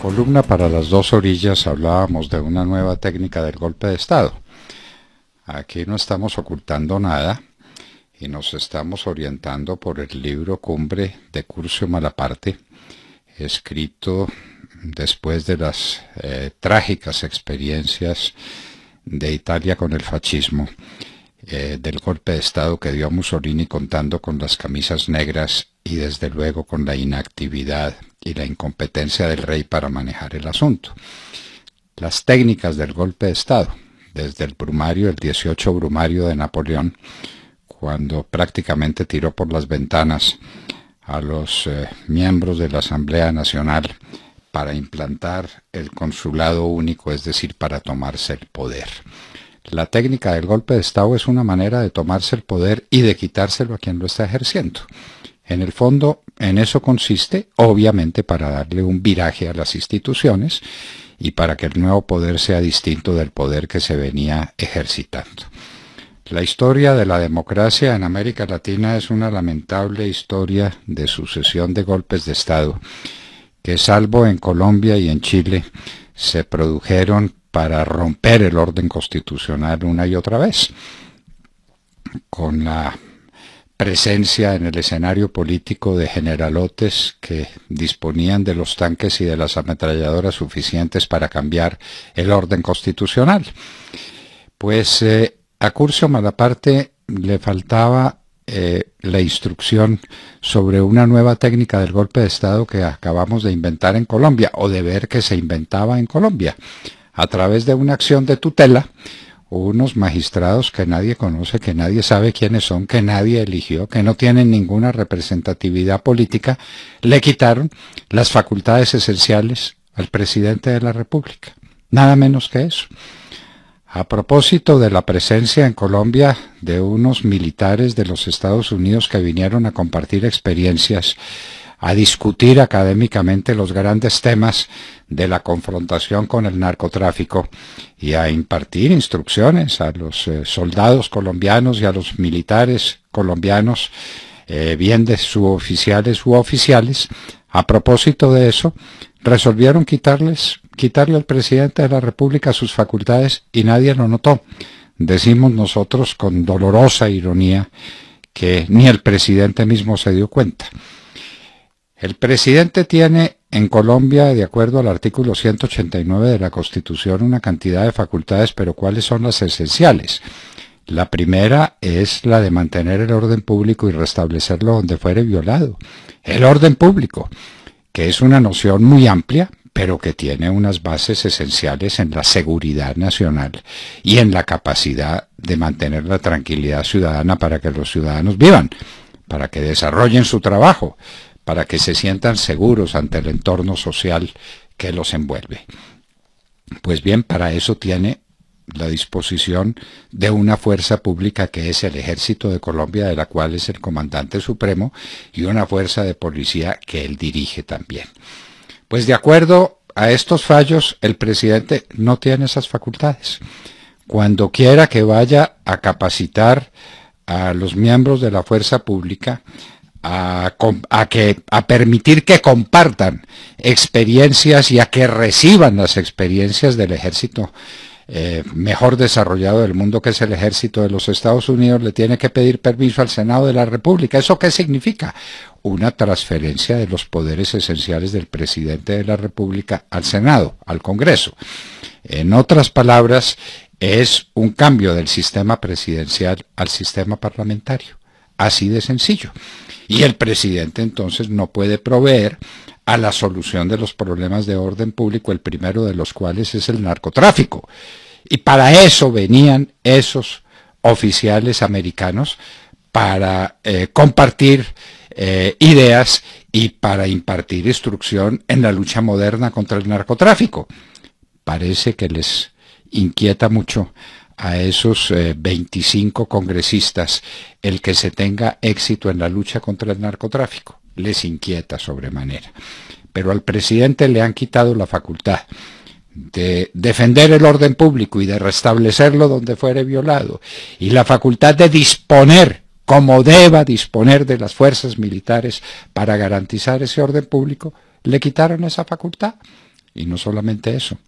columna para las dos orillas hablábamos de una nueva técnica del golpe de Estado. Aquí no estamos ocultando nada y nos estamos orientando por el libro Cumbre de Curcio Malaparte, escrito después de las eh, trágicas experiencias de Italia con el fascismo, eh, del golpe de Estado que dio Mussolini contando con las camisas negras y desde luego con la inactividad y la incompetencia del rey para manejar el asunto. Las técnicas del golpe de Estado, desde el brumario, el 18 brumario de Napoleón, cuando prácticamente tiró por las ventanas a los eh, miembros de la Asamblea Nacional para implantar el consulado único, es decir, para tomarse el poder. La técnica del golpe de Estado es una manera de tomarse el poder y de quitárselo a quien lo está ejerciendo. En el fondo, en eso consiste, obviamente, para darle un viraje a las instituciones y para que el nuevo poder sea distinto del poder que se venía ejercitando. La historia de la democracia en América Latina es una lamentable historia de sucesión de golpes de Estado, que salvo en Colombia y en Chile, se produjeron para romper el orden constitucional una y otra vez, con la presencia en el escenario político de generalotes que disponían de los tanques y de las ametralladoras suficientes para cambiar el orden constitucional. Pues eh, a Curcio Malaparte le faltaba eh, la instrucción sobre una nueva técnica del golpe de Estado que acabamos de inventar en Colombia o de ver que se inventaba en Colombia. A través de una acción de tutela, unos magistrados que nadie conoce, que nadie sabe quiénes son, que nadie eligió, que no tienen ninguna representatividad política, le quitaron las facultades esenciales al presidente de la República. Nada menos que eso. A propósito de la presencia en Colombia de unos militares de los Estados Unidos que vinieron a compartir experiencias, a discutir académicamente los grandes temas de la confrontación con el narcotráfico y a impartir instrucciones a los eh, soldados colombianos y a los militares colombianos, eh, bien de suboficiales u oficiales. A propósito de eso, resolvieron quitarles, quitarle al presidente de la República sus facultades y nadie lo notó. Decimos nosotros con dolorosa ironía que ni el presidente mismo se dio cuenta. El presidente tiene en Colombia, de acuerdo al artículo 189 de la Constitución, una cantidad de facultades, pero ¿cuáles son las esenciales? La primera es la de mantener el orden público y restablecerlo donde fuere violado. El orden público, que es una noción muy amplia, pero que tiene unas bases esenciales en la seguridad nacional y en la capacidad de mantener la tranquilidad ciudadana para que los ciudadanos vivan, para que desarrollen su trabajo, para que se sientan seguros ante el entorno social que los envuelve. Pues bien, para eso tiene la disposición de una fuerza pública que es el ejército de Colombia, de la cual es el comandante supremo, y una fuerza de policía que él dirige también. Pues de acuerdo a estos fallos, el presidente no tiene esas facultades. Cuando quiera que vaya a capacitar a los miembros de la fuerza pública, a, que, a permitir que compartan experiencias y a que reciban las experiencias del ejército eh, mejor desarrollado del mundo, que es el ejército de los Estados Unidos, le tiene que pedir permiso al Senado de la República. ¿Eso qué significa? Una transferencia de los poderes esenciales del presidente de la República al Senado, al Congreso. En otras palabras, es un cambio del sistema presidencial al sistema parlamentario. Así de sencillo. Y el presidente entonces no puede proveer a la solución de los problemas de orden público, el primero de los cuales es el narcotráfico. Y para eso venían esos oficiales americanos, para eh, compartir eh, ideas y para impartir instrucción en la lucha moderna contra el narcotráfico. Parece que les inquieta mucho a esos 25 eh, congresistas el que se tenga éxito en la lucha contra el narcotráfico. Les inquieta sobremanera. Pero al presidente le han quitado la facultad de defender el orden público y de restablecerlo donde fuere violado, y la facultad de disponer como deba disponer de las fuerzas militares para garantizar ese orden público, le quitaron esa facultad. Y no solamente eso,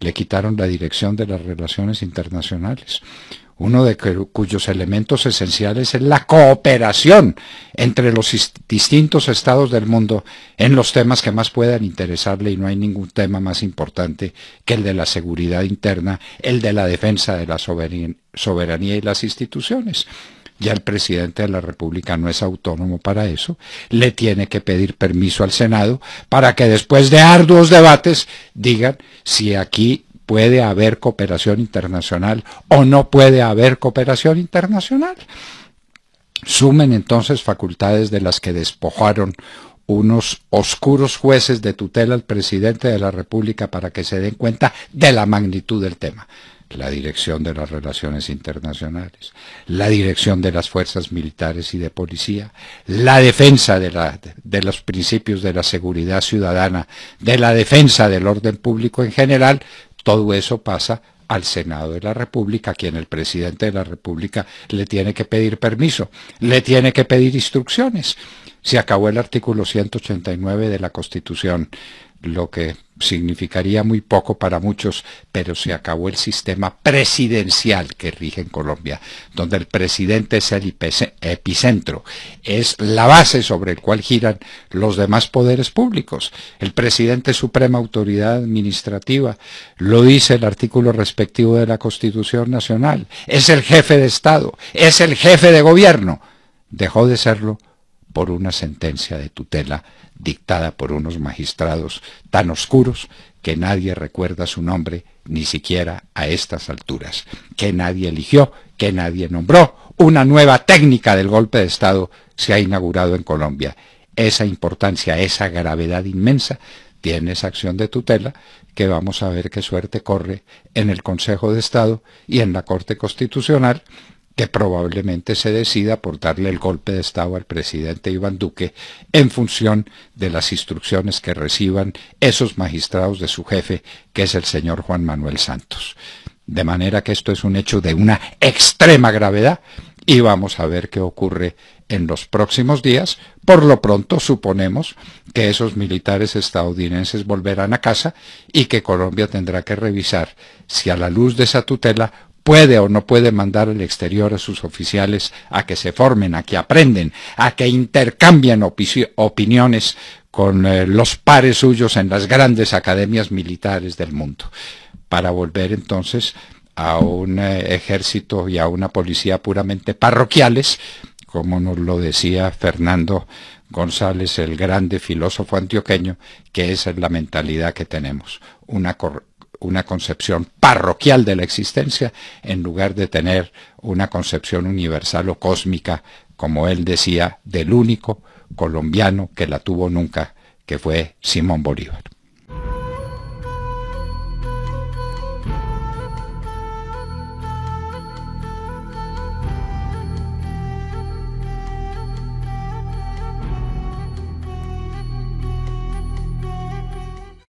le quitaron la dirección de las relaciones internacionales, uno de cuyos elementos esenciales es la cooperación entre los distintos estados del mundo en los temas que más puedan interesarle y no hay ningún tema más importante que el de la seguridad interna, el de la defensa de la soberanía y las instituciones ya el presidente de la República no es autónomo para eso, le tiene que pedir permiso al Senado para que después de arduos debates digan si aquí puede haber cooperación internacional o no puede haber cooperación internacional. Sumen entonces facultades de las que despojaron unos oscuros jueces de tutela al presidente de la República para que se den cuenta de la magnitud del tema la Dirección de las Relaciones Internacionales, la Dirección de las Fuerzas Militares y de Policía, la defensa de, los principios de la seguridad ciudadana, de la defensa del orden público en general, todo eso pasa al Senado de la República, a quien el presidente de la República le tiene que pedir permiso, le tiene que pedir instrucciones. Se acabó el artículo 189 de la Constitución lo que significaría muy poco para muchos, pero se acabó el sistema presidencial que rige en Colombia, donde el presidente es el epicentro, es la base sobre el cual giran los demás poderes públicos. El presidente es suprema autoridad administrativa, lo dice el artículo respectivo de la Constitución Nacional, es el jefe de Estado, es el jefe de gobierno. Dejó de serlo por una sentencia de tutela dictada por unos magistrados tan oscuros que nadie recuerda su nombre, ni siquiera a estas alturas, que nadie eligió, que nadie nombró. Una nueva técnica del golpe de Estado se ha inaugurado en Colombia. Esa importancia, esa gravedad inmensa, tiene esa acción de tutela que vamos a ver qué suerte corre en el Consejo de Estado y en la Corte Constitucional, que probablemente se decida por darle el golpe de Estado al presidente Iván Duque en función de las instrucciones que reciban esos magistrados de su jefe, que es el señor Juan Manuel Santos. De manera que esto es un hecho de una extrema gravedad y vamos a ver qué ocurre en los próximos días. Por lo pronto suponemos que esos militares estadounidenses volverán a casa y que Colombia tendrá que revisar si a la luz de esa tutela puede o no puede mandar al exterior a sus oficiales a que se formen, a que aprenden, a que intercambien opiniones con eh, los pares suyos en las grandes academias militares del mundo, para volver entonces a un eh, ejército y a una policía puramente parroquiales, como nos lo decía Fernando González, el grande filósofo antioqueño, que esa es la mentalidad que tenemos, una una concepción parroquial de la existencia en lugar de tener una concepción universal o cósmica, como él decía, del único colombiano que la tuvo nunca, que fue Simón Bolívar.